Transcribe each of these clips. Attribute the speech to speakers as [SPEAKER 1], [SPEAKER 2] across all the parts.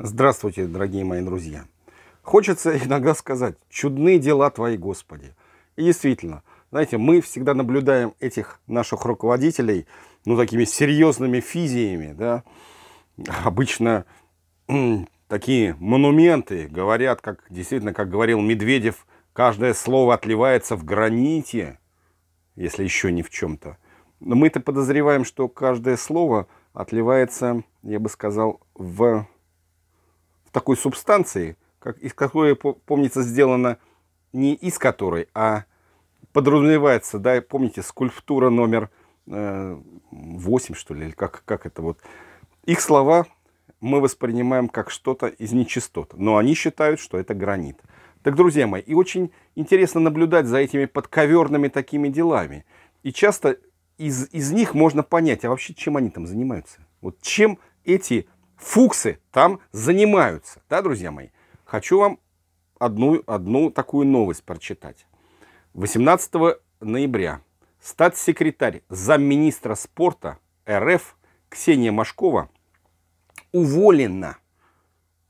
[SPEAKER 1] Здравствуйте, дорогие мои друзья. Хочется иногда сказать, чудные дела твои, Господи. И действительно, знаете, мы всегда наблюдаем этих наших руководителей, ну, такими серьезными физиями, да. Обычно такие монументы говорят, как действительно, как говорил Медведев, каждое слово отливается в граните, если еще не в чем-то. Но мы-то подозреваем, что каждое слово отливается, я бы сказал, в такой субстанции, как, из которой, помнится, сделана не из которой, а подразумевается, да, помните, скульптура номер 8, э, что ли, или как, как это вот. Их слова мы воспринимаем как что-то из нечистот, но они считают, что это гранит. Так, друзья мои, и очень интересно наблюдать за этими подковерными такими делами. И часто из, из них можно понять, а вообще чем они там занимаются. Вот чем эти фуксы там занимаются, да, друзья мои? Хочу вам одну, одну такую новость прочитать. 18 ноября статс-секретарь замминистра спорта РФ Ксения Машкова уволена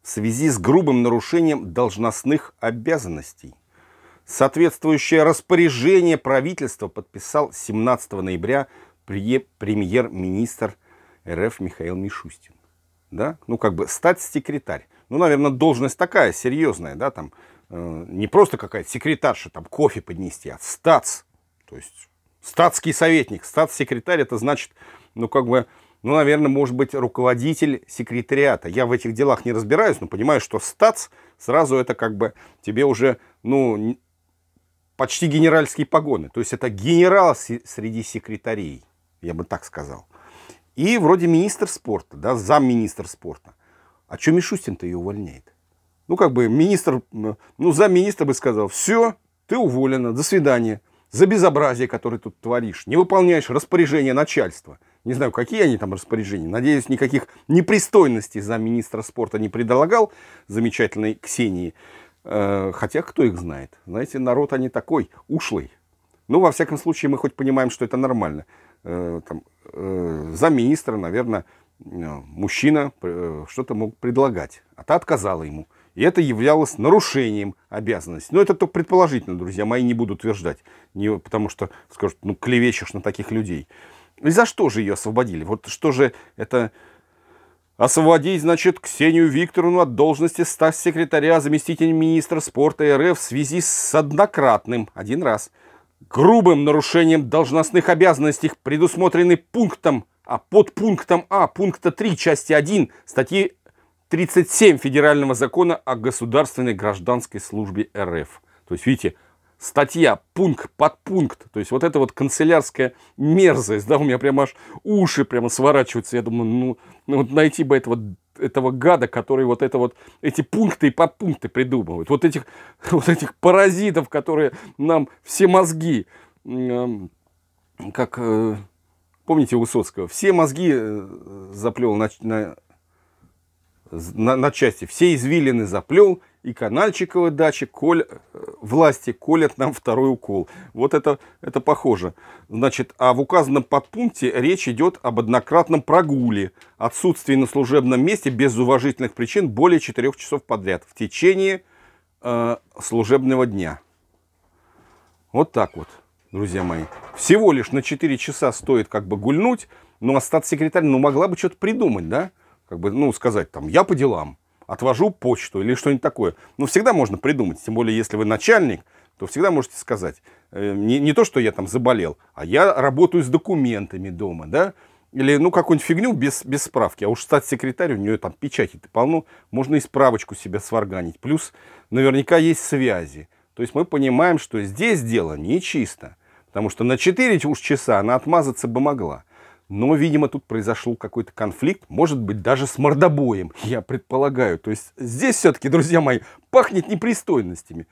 [SPEAKER 1] в связи с грубым нарушением должностных обязанностей. Соответствующее распоряжение правительства подписал 17 ноября премьер-министр РФ Михаил Мишустин да, ну как бы стать секретарь. Ну, наверное, должность такая серьезная, да, там э, не просто какая-то секретарша, там кофе поднести, а стац, то есть статский советник, статс-секретарь, это значит, ну как бы, ну, наверное, может быть, руководитель секретариата. Я в этих делах не разбираюсь, но понимаю, что стац сразу это как бы тебе уже, ну, почти генеральские погоны. То есть это генерал среди секретарей, я бы так сказал. И вроде министр спорта, да, замминистр спорта. А что Мишустин-то ее увольняет? Ну, как бы министр, ну, замминистр бы сказал, все, ты уволена, до свидания. За безобразие, которое тут творишь. Не выполняешь распоряжения начальства. Не знаю, какие они там распоряжения. Надеюсь, никаких непристойностей за министра спорта не предлагал замечательной Ксении. Э, хотя, кто их знает? Знаете, народ они такой, ушлый. Ну, во всяком случае, мы хоть понимаем, что это нормально. Э, там, э, министра, наверное, э, мужчина что-то мог предлагать, а та отказала ему. И это являлось нарушением обязанности. Но это только предположительно, друзья мои, не буду утверждать, не, потому что скажут, ну, клевещешь на таких людей. И за что же ее освободили? Вот что же это... Освободить, значит, Ксению Викторовну от должности статс-секретаря, заместителя министра спорта РФ в связи с однократным, один раз, грубым нарушением должностных обязанностей, предусмотрены пунктом, а под пунктом А пункта 3 части 1 статьи 37 Федерального закона о государственной гражданской службе РФ. То есть, видите, статья, пункт, подпункт. То есть вот это вот канцелярская мерзость, да, у меня прямо аж уши прямо сворачиваются. Я думаю, ну, ну вот найти бы этого этого гада, который вот это вот, эти пункты и подпункты придумывает, вот этих, вот этих паразитов, которые нам все мозги, как, э, помните Высоцкого, все мозги э, заплел на, на, на, на части, все извилины заплел, и канальчикова дача Коль э, власти колят нам второй укол. Вот это, это похоже. Значит, а в указанном подпункте речь идет об однократном прогуле, отсутствии на служебном месте без уважительных причин более четырех часов подряд в течение э, служебного дня. Вот так вот, друзья мои. Всего лишь на 4 часа стоит как бы гульнуть, ну а статс-секретарь, ну могла бы что-то придумать, да? Как бы, ну, сказать там, я по делам отвожу почту или что-нибудь такое. Ну, всегда можно придумать, тем более, если вы начальник, то всегда можете сказать, э, не, не то, что я там заболел, а я работаю с документами дома, да, или ну какую-нибудь фигню без, без справки, а уж стать секретарь, у нее там печати-то полно, можно и справочку себе сварганить, плюс наверняка есть связи. То есть мы понимаем, что здесь дело не чисто, потому что на 4 уж часа она отмазаться бы могла. Но, видимо, тут произошел какой-то конфликт, может быть, даже с мордобоем, я предполагаю. То есть здесь все-таки, друзья мои, пахнет непристойностями.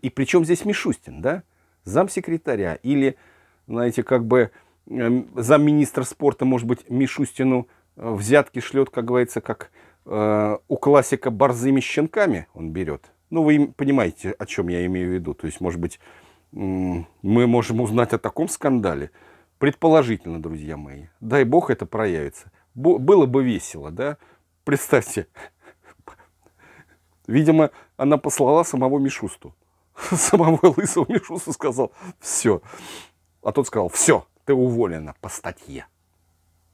[SPEAKER 1] И причем здесь Мишустин, да? Замсекретаря или, знаете, как бы эм, замминистра спорта, может быть, Мишустину э, взятки шлет, как говорится, как э, у классика борзыми щенками он берет. Ну, вы понимаете, о чем я имею в виду. То есть, может быть, мы можем узнать о таком скандале, Предположительно, друзья мои. Дай бог это проявится. Бо было бы весело, да? Представьте. Видимо, она послала самого Мишусту. Самого лысого Мишусту сказал, все. А тот сказал, все, ты уволена по статье.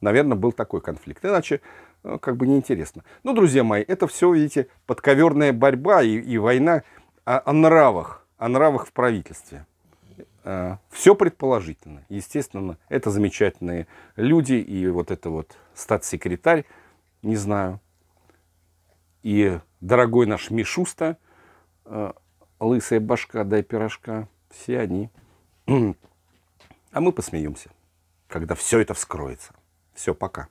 [SPEAKER 1] Наверное, был такой конфликт. Иначе ну, как бы неинтересно. Ну, друзья мои, это все, видите, подковерная борьба и, и война о, о нравах, о нравах в правительстве. Э, все предположительно. Естественно, это замечательные люди, и вот это вот статс-секретарь, не знаю, и дорогой наш Мишуста, э, лысая башка, дай пирожка, все они. А мы посмеемся, когда все это вскроется. Все, пока.